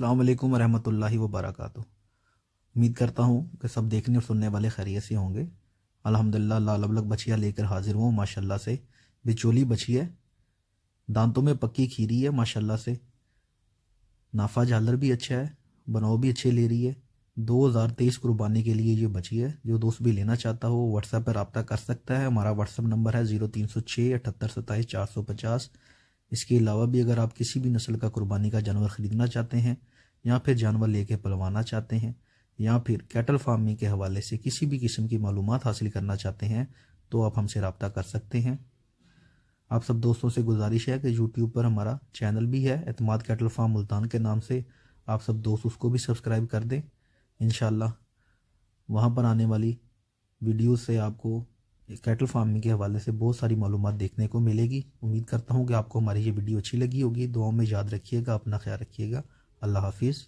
रहमतुल्लाहि व बरकातहू उम्मीद करता हूँ कि सब देखने और सुनने वाले खैरियत से होंगे अलहमदिल्ला अबलग बछिया लेकर हाजिर हूँ माशाल्लाह से बिचोली बछी है दांतों में पक्की खीरी है माशाल्लाह से नाफा झालर भी अच्छा है बनाव भी अच्छे ले रही है 2023 कुर्बानी के लिए ये बची है जो दोस्त भी लेना चाहता हो व्हाट्सएप पर रबता कर सकता है हमारा व्हाट्सएप नंबर है ज़ीरो तीन सौ छः अठहत्तर सत्ताईस चार सौ पचास इसके अलावा भी अगर आप किसी भी नस्ल का कुर्बानी का जानवर ख़रीदना चाहते हैं या फिर जानवर लेके पलवाना चाहते हैं या फिर कैटल फार्मिंग के हवाले से किसी भी किस्म की मालूम हासिल करना चाहते हैं तो आप हमसे रबता कर सकते हैं आप सब दोस्तों से गुजारिश है कि यूट्यूब पर हमारा चैनल भी है अतमाद कैटल फार्म मुल्तान के नाम से आप सब दोस्त उसको भी सब्सक्राइब कर दें इन वहाँ पर आने वाली वीडियो से आपको कैटल फार्मिंग के हवाले से बहुत सारी मालूम देखने को मिलेगी उम्मीद करता हूँ कि आपको हमारी ये वीडियो अच्छी लगी होगी दुआओं में याद रखिएगा अपना ख्याल रखिएगा अल्लाह हाफिज़